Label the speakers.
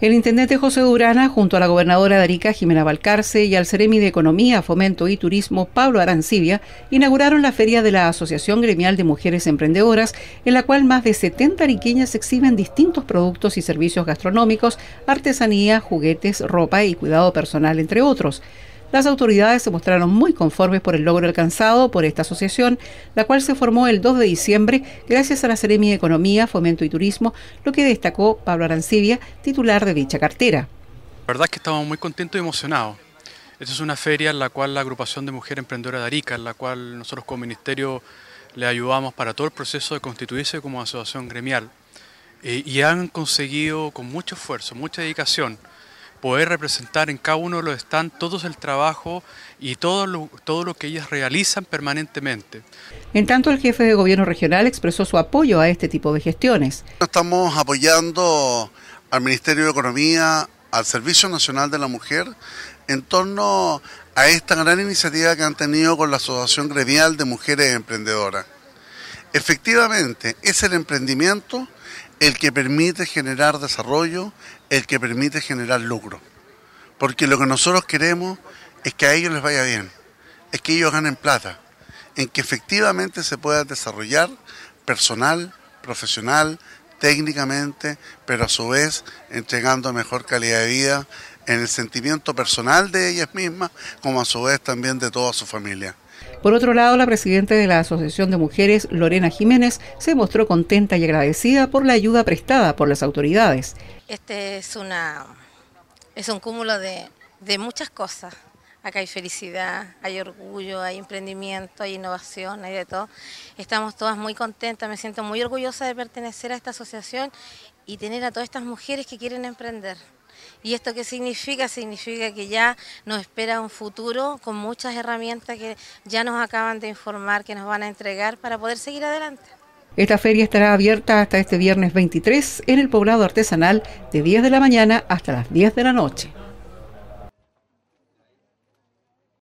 Speaker 1: El intendente José Durana, junto a la gobernadora Darica Jimena Valcarce, y al Ceremi de Economía, Fomento y Turismo, Pablo Arancibia, inauguraron la feria de la Asociación Gremial de Mujeres Emprendedoras, en la cual más de 70 ariqueñas exhiben distintos productos y servicios gastronómicos, artesanía, juguetes, ropa y cuidado personal, entre otros. Las autoridades se mostraron muy conformes por el logro alcanzado por esta asociación, la cual se formó el 2 de diciembre gracias a la Seremi de Economía, Fomento y Turismo, lo que destacó Pablo Arancibia, titular de dicha cartera.
Speaker 2: La verdad es que estamos muy contentos y emocionados. Esta es una feria en la cual la agrupación de mujeres emprendedoras de Arica, en la cual nosotros como ministerio le ayudamos para todo el proceso de constituirse como asociación gremial. Eh, y han conseguido con mucho esfuerzo, mucha dedicación, poder representar en cada uno de los stands todo el trabajo y todo lo, todo lo que ellas realizan permanentemente.
Speaker 1: En tanto, el jefe de gobierno regional expresó su apoyo a este tipo de gestiones.
Speaker 3: Estamos apoyando al Ministerio de Economía, al Servicio Nacional de la Mujer, en torno a esta gran iniciativa que han tenido con la Asociación Gremial de Mujeres Emprendedoras. Efectivamente, es el emprendimiento el que permite generar desarrollo, el que permite generar lucro. Porque lo que nosotros queremos es que a ellos les vaya bien, es que ellos ganen plata, en que efectivamente se pueda desarrollar personal, profesional, técnicamente, pero a su vez entregando mejor calidad de vida, en el sentimiento personal de ellas mismas, como a su vez también de toda su familia.
Speaker 1: Por otro lado, la presidenta de la Asociación de Mujeres, Lorena Jiménez, se mostró contenta y agradecida por la ayuda prestada por las autoridades.
Speaker 4: Este es, una, es un cúmulo de, de muchas cosas. Acá hay felicidad, hay orgullo, hay emprendimiento, hay innovación, hay de todo. Estamos todas muy contentas, me siento muy orgullosa de pertenecer a esta asociación y tener a todas estas mujeres que quieren emprender. ¿Y esto qué significa? Significa que ya nos espera un futuro con muchas herramientas que ya nos acaban de informar que nos van a entregar para poder seguir adelante.
Speaker 1: Esta feria estará abierta hasta este viernes 23 en el poblado
Speaker 2: artesanal de 10 de la mañana hasta las 10 de la noche.